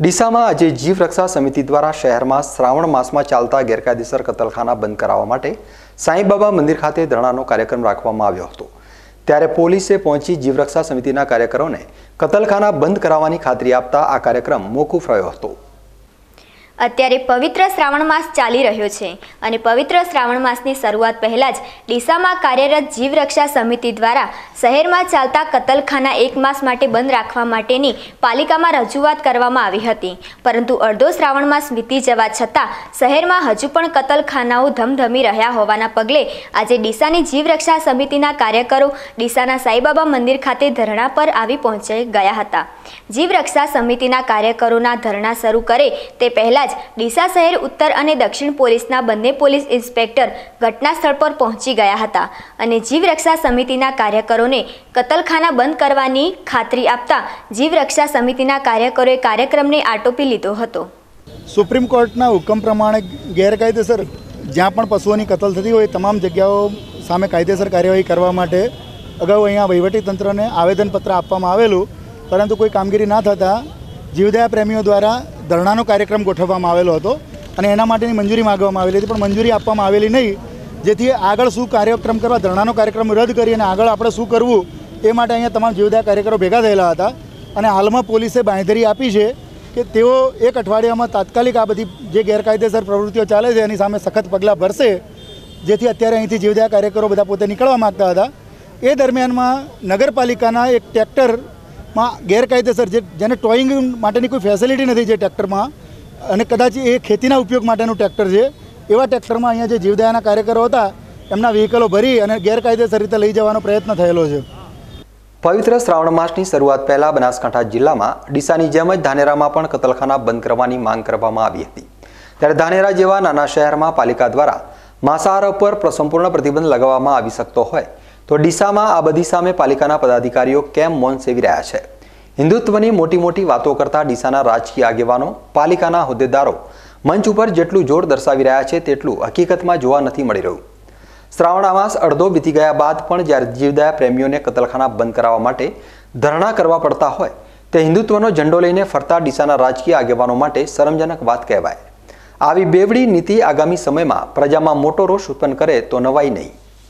ડીસામાં આજે જીવ રક્ષા સમિતિ દ્વારા શહેરમાં શ્રાવણ માસમાં ચાલતા ગેરકાયદેસર કતલખાના બંધ કરાવવા માટે સાંઈબાબા મંદિર ખાતે ધરણાનો કાર્યક્રમ રાખવામાં આવ્યો હતો ત્યારે પોલીસે પહોંચી જીવરક્ષા સમિતિના કાર્યકરોને કતલખાના બંધ કરાવવાની ખાતરી આપતા આ કાર્યક્રમ મોકૂફ રહ્યો હતો અત્યારે પવિત્ર શ્રાવણ માસ ચાલી રહ્યો છે અને પવિત્ર શ્રાવણ માસની શરૂઆત પહેલાં જ ડીસામાં કાર્યરત જીવરક્ષા સમિતિ દ્વારા શહેરમાં ચાલતા કતલખાના એક માસ માટે બંધ રાખવા માટેની પાલિકામાં રજૂઆત કરવામાં આવી હતી પરંતુ અડધો શ્રાવણ માસ વીતી જવા છતાં શહેરમાં હજુ પણ કતલખાનાઓ ધમધમી રહ્યા હોવાના પગલે આજે ડીસાની જીવરક્ષા સમિતિના કાર્યકરો ડીસાના સાંઈબાબા મંદિર ખાતે ધરણા પર આવી પહોંચાઈ ગયા હતા જીવરક્ષા સમિતિના કાર્યકરોના ધરણા શરૂ કરે તે પહેલાં પહેલાં જ ડીસા શહેર ઉત્તર અને દક્ષિણ પોલીસના બંને પોલીસ ઇન્સ્પેક્ટર ઘટનાસ્થળ પર પહોંચી ગયા હતા અને જીવરક્ષા સમિતિના કાર્યકરોને કતલખાના બંધ કરવાની ખાતરી આપતા જીવરક્ષા સમિતિના કાર્યકરોએ કાર્યક્રમને આટોપી લીધો હતો સુપ્રીમ કોર્ટના હુકમ પ્રમાણે ગેરકાયદેસર જ્યાં પણ પશુઓની કતલ થતી હોય તમામ જગ્યાઓ સામે કાયદેસર કાર્યવાહી કરવા માટે અગાઉ અહીંયા વહીવટીતંત્રને આવેદનપત્ર આપવામાં આવેલું પરંતુ કોઈ કામગીરી ના થતાં જીવદયા પ્રેમીઓ દ્વારા ધરણાનો કાર્યક્રમ ગોઠવવામાં આવેલો હતો અને એના માટેની મંજૂરી માગવામાં આવેલી હતી પણ મંજૂરી આપવામાં આવેલી નહીં જેથી આગળ શું કાર્યક્રમ કરવા ધરણાનો કાર્યક્રમ રદ કરી અને આગળ આપણે શું કરવું એ માટે અહીંયા તમામ જીવદયા કાર્યકરો ભેગા થયેલા હતા અને હાલમાં પોલીસે બાંધરી આપી છે કે તેઓ એક અઠવાડિયામાં તાત્કાલિક આ બધી જે ગેરકાયદેસર પ્રવૃત્તિઓ ચાલે છે એની સામે સખત પગલાં ભરશે જેથી અત્યારે અહીંથી જીવદયા કાર્યકરો બધા પોતે નીકળવા માગતા હતા એ દરમિયાનમાં નગરપાલિકાના એક ટ્રેક્ટર માં ગેરકાયદેસર જે જેને ટોઈંગ માટેની કોઈ ફેસિલિટી નથી છે ટ્રેક્ટરમાં અને કદાચ એ ખેતીના ઉપયોગ માટેનું ટ્રેક્ટર છે એવા ટ્રેક્ટરમાં અહીંયા જે જીવદયાના કાર્યકરો હતા એમના વ્હીકલો ભરી અને ગેરકાયદેસર રીતે લઈ જવાનો પ્રયત્ન થયેલો છે પવિત્ર શ્રાવણ માસની શરૂઆત પહેલા બનાસકાંઠા જિલ્લામાં ડીસાની જેમ જ ધાનેરામાં પણ કતલખાના બંધ કરવાની માંગ કરવામાં આવી હતી ત્યારે ધાનેરા જેવા નાના શહેરમાં પાલિકા દ્વારા માંસાહાર ઉપર સંપૂર્ણ પ્રતિબંધ લગાવવામાં આવી શકતો હોય તો ડીસામાં આ બધી સામે પાલિકાના પદાધિકારીઓ કેમ મૌન સેવી રહ્યા છે હિન્દુત્વની મોટી મોટી વાતો કરતા ડીસાના રાજકીય આગેવાનો પાલિકાના હોદ્દેદારો મંચ ઉપર જેટલું જોર દર્શાવી રહ્યા છે તેટલું હકીકતમાં જોવા નથી મળી રહ્યું શ્રાવણ અમાસ અડધો વીતી ગયા બાદ પણ જ્યારે જીવદયા પ્રેમીઓને કતલખાના બંધ કરાવવા માટે ધરણા કરવા પડતા હોય તે હિન્દુત્વનો ઝંડો લઈને ફરતા ડીસાના રાજકીય આગેવાનો માટે શરમજનક વાત કહેવાય આવી બેવડી નીતિ આગામી સમયમાં પ્રજામાં મોટો રોષ ઉત્પન્ન કરે તો નવાઈ નહીં